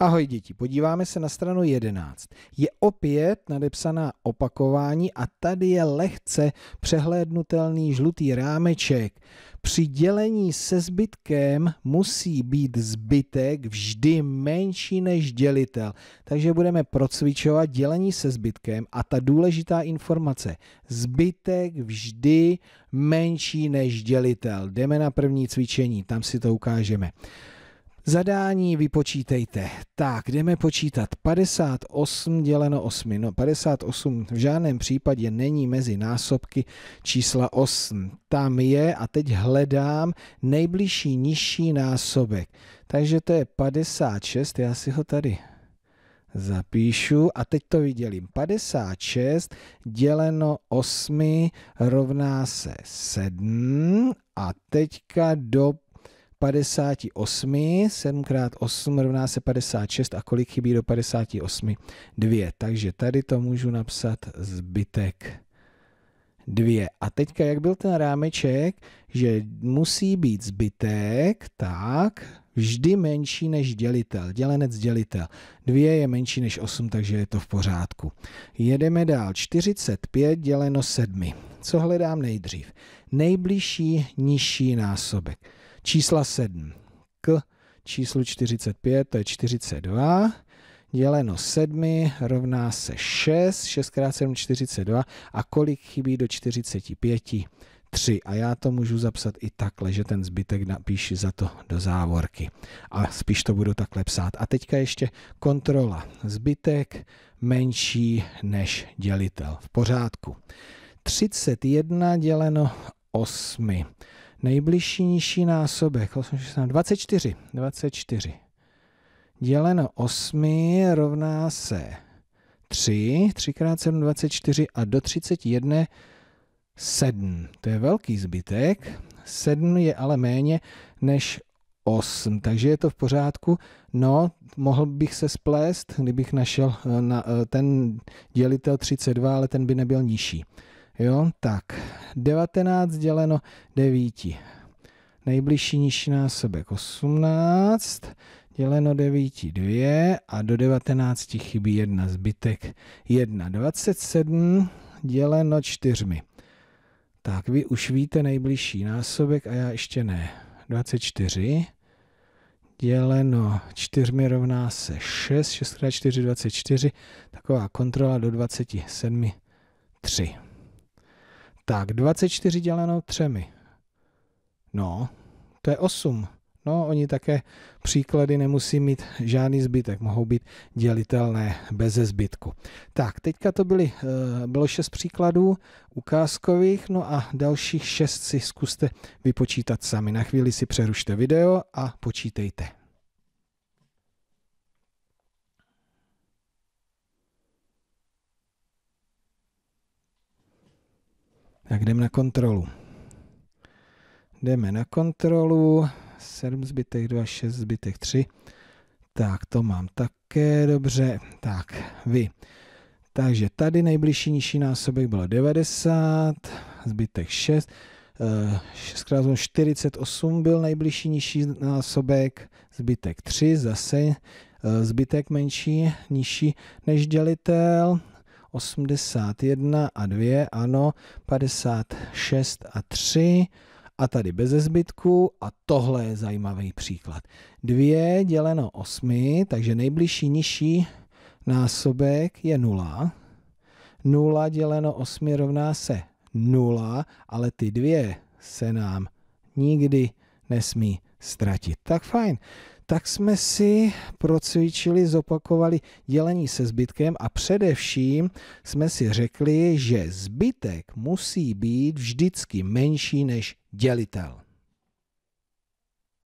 Ahoj děti, podíváme se na stranu 11. Je opět nadepsaná opakování a tady je lehce přehlédnutelný žlutý rámeček. Při dělení se zbytkem musí být zbytek vždy menší než dělitel. Takže budeme procvičovat dělení se zbytkem a ta důležitá informace. Zbytek vždy menší než dělitel. Jdeme na první cvičení, tam si to ukážeme. Zadání vypočítejte. Tak, jdeme počítat. 58 děleno 8. No, 58 v žádném případě není mezi násobky čísla 8. Tam je, a teď hledám, nejbližší nižší násobek. Takže to je 56, já si ho tady zapíšu a teď to vydělím. 56 děleno 8 rovná se 7 a teďka do 58, 7 x 8 rovná se 56 a kolik chybí do 58? 2. Takže tady to můžu napsat zbytek 2. A teďka jak byl ten rámeček, že musí být zbytek, tak vždy menší než dělitel, dělenec dělitel. 2 je menší než 8, takže je to v pořádku. Jedeme dál. 45 děleno 7. Co hledám nejdřív? Nejbližší nižší násobek čísla 7 k číslu 45, to je 42, děleno 7 rovná se 6, 6 krát 7 42 a kolik chybí do 45? 3 a já to můžu zapsat i takhle, že ten zbytek napíši za to do závorky a spíš to budu takhle psát. A teďka ještě kontrola. Zbytek menší než dělitel. V pořádku. 31 děleno 8. Nejbližší nižší násobek, 8, 6, 7, 24, 24. Děleno 8 rovná se 3, 3 x 7, 24 a do 31 7. To je velký zbytek, 7 je ale méně než 8, takže je to v pořádku. No, mohl bych se splést, kdybych našel eh, na, eh, ten dělitel 32, ale ten by nebyl nižší. Jo, tak 19 děleno 9. Nejbližší nižší násobek 18 děleno 9 2 a do 19 chybí 1 zbytek 1. 27 děleno 4. Tak vy už víte nejbližší násobek a já ještě ne. 24 děleno 4 rovná se 6, 6 x 4 24, taková kontrola do 27, 3. Tak, 24 děleno třemi. No, to je 8. No, oni také příklady nemusí mít žádný zbytek, mohou být dělitelné bez zbytku. Tak, teďka to byly, eh, bylo šest příkladů ukázkových, no a dalších šest si zkuste vypočítat sami. Na chvíli si přerušte video a počítejte. Tak jdeme na kontrolu. Jdeme na kontrolu. 7 zbytek 2, 6 zbytek 3. Tak to mám také dobře. Tak vy. Takže tady nejbližší nižší násobek bylo 90, zbytek 6. 6 x 48 byl nejbližší nižší násobek, zbytek 3 zase eh, zbytek menší, nižší než dělitel. 81 a 2, ano, 56 a 3 a tady bez zbytku a tohle je zajímavý příklad. 2 děleno 8, takže nejbližší nižší násobek je 0. 0 děleno 8 rovná se 0, ale ty dvě se nám nikdy nesmí ztratit. Tak fajn tak jsme si procvičili, zopakovali dělení se zbytkem a především jsme si řekli, že zbytek musí být vždycky menší než dělitel.